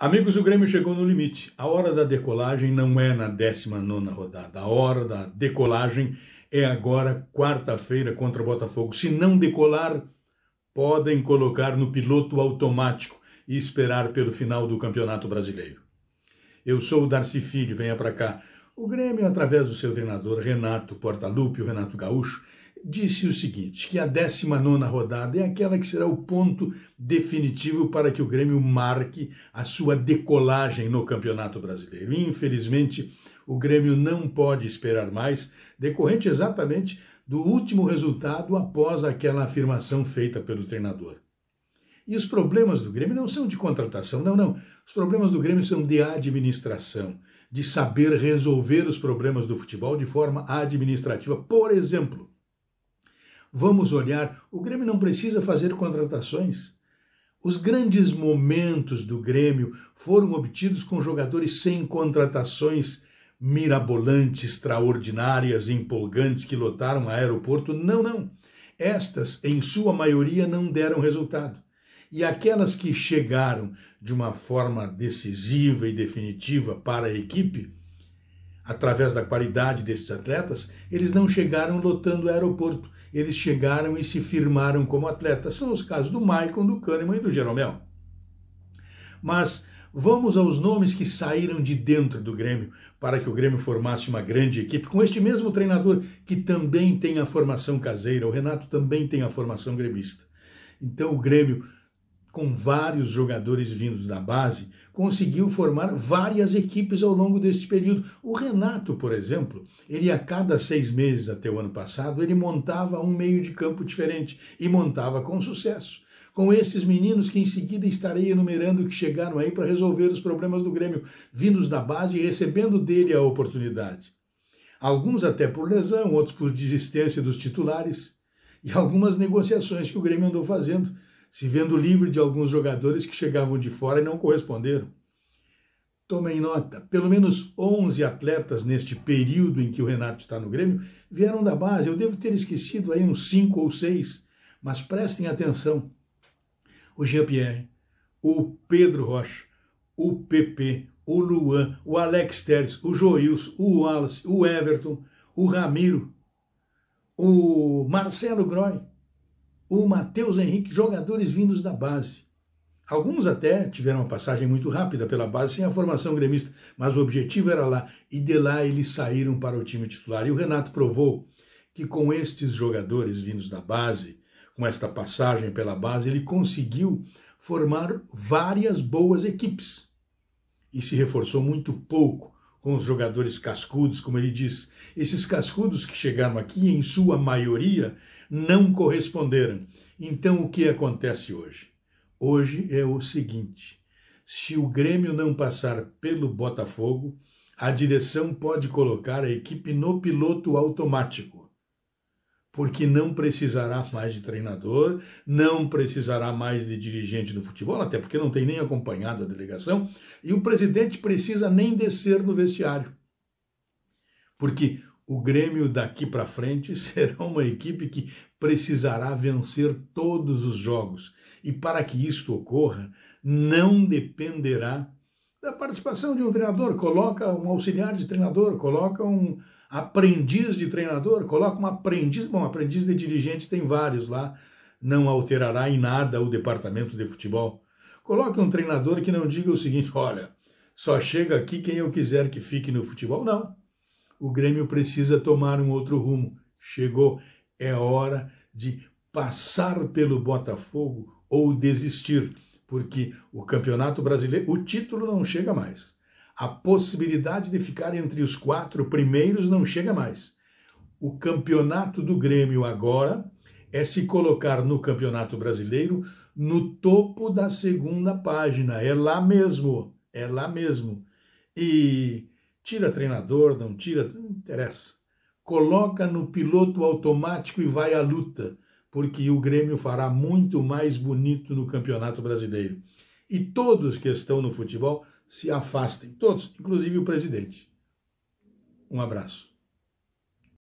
Amigos, o Grêmio chegou no limite. A hora da decolagem não é na 19 rodada. A hora da decolagem é agora, quarta-feira, contra o Botafogo. Se não decolar, podem colocar no piloto automático e esperar pelo final do Campeonato Brasileiro. Eu sou o Darcy Filho, venha para cá. O Grêmio, através do seu treinador Renato Portaluppi, o Renato Gaúcho, disse o seguinte: que a 19 rodada é aquela que será o ponto definitivo para que o Grêmio marque a sua decolagem no Campeonato Brasileiro. Infelizmente, o Grêmio não pode esperar mais, decorrente exatamente do último resultado após aquela afirmação feita pelo treinador. E os problemas do Grêmio não são de contratação, não, não. Os problemas do Grêmio são de administração, de saber resolver os problemas do futebol de forma administrativa. Por exemplo, Vamos olhar. O Grêmio não precisa fazer contratações. Os grandes momentos do Grêmio foram obtidos com jogadores sem contratações mirabolantes, extraordinárias, empolgantes que lotaram o aeroporto. Não, não. Estas, em sua maioria, não deram resultado. E aquelas que chegaram de uma forma decisiva e definitiva para a equipe Através da qualidade desses atletas, eles não chegaram lotando o aeroporto, eles chegaram e se firmaram como atletas. São os casos do Maicon, do Kahneman e do Jeromel. Mas vamos aos nomes que saíram de dentro do Grêmio para que o Grêmio formasse uma grande equipe com este mesmo treinador que também tem a formação caseira, o Renato também tem a formação gremista. Então o Grêmio com vários jogadores vindos da base, conseguiu formar várias equipes ao longo deste período. O Renato, por exemplo, ele a cada seis meses até o ano passado, ele montava um meio de campo diferente e montava com sucesso. Com esses meninos que em seguida estarei enumerando que chegaram aí para resolver os problemas do Grêmio, vindos da base e recebendo dele a oportunidade. Alguns até por lesão, outros por desistência dos titulares e algumas negociações que o Grêmio andou fazendo se vendo livre de alguns jogadores que chegavam de fora e não corresponderam. Tomem nota, pelo menos 11 atletas neste período em que o Renato está no Grêmio vieram da base. Eu devo ter esquecido aí uns 5 ou 6, mas prestem atenção. O Jean-Pierre, o Pedro Rocha, o PP, o Luan, o Alex Teres, o Joils, o Wallace, o Everton, o Ramiro, o Marcelo Groy, o Matheus Henrique, jogadores vindos da base. Alguns até tiveram uma passagem muito rápida pela base sem a formação gremista, mas o objetivo era lá e de lá eles saíram para o time titular. E o Renato provou que com estes jogadores vindos da base, com esta passagem pela base, ele conseguiu formar várias boas equipes e se reforçou muito pouco com os jogadores cascudos, como ele diz. Esses cascudos que chegaram aqui, em sua maioria, não corresponderam. Então, o que acontece hoje? Hoje é o seguinte: se o Grêmio não passar pelo Botafogo, a direção pode colocar a equipe no piloto automático porque não precisará mais de treinador, não precisará mais de dirigente do futebol, até porque não tem nem acompanhado a delegação, e o presidente precisa nem descer no vestiário. Porque o Grêmio daqui para frente será uma equipe que precisará vencer todos os jogos. E para que isto ocorra, não dependerá da participação de um treinador. Coloca um auxiliar de treinador, coloca um, aprendiz de treinador, coloca um aprendiz, bom, aprendiz de dirigente tem vários lá, não alterará em nada o departamento de futebol. Coloque um treinador que não diga o seguinte: olha, só chega aqui quem eu quiser que fique no futebol. Não. O Grêmio precisa tomar um outro rumo. Chegou, é hora de passar pelo Botafogo ou desistir, porque o Campeonato Brasileiro, o título não chega mais. A possibilidade de ficar entre os quatro primeiros não chega mais. O campeonato do Grêmio agora é se colocar no Campeonato Brasileiro no topo da segunda página. É lá mesmo, é lá mesmo. E tira treinador, não tira, não interessa. Coloca no piloto automático e vai à luta, porque o Grêmio fará muito mais bonito no Campeonato Brasileiro. E todos que estão no futebol se afastem, todos, inclusive o presidente. Um abraço.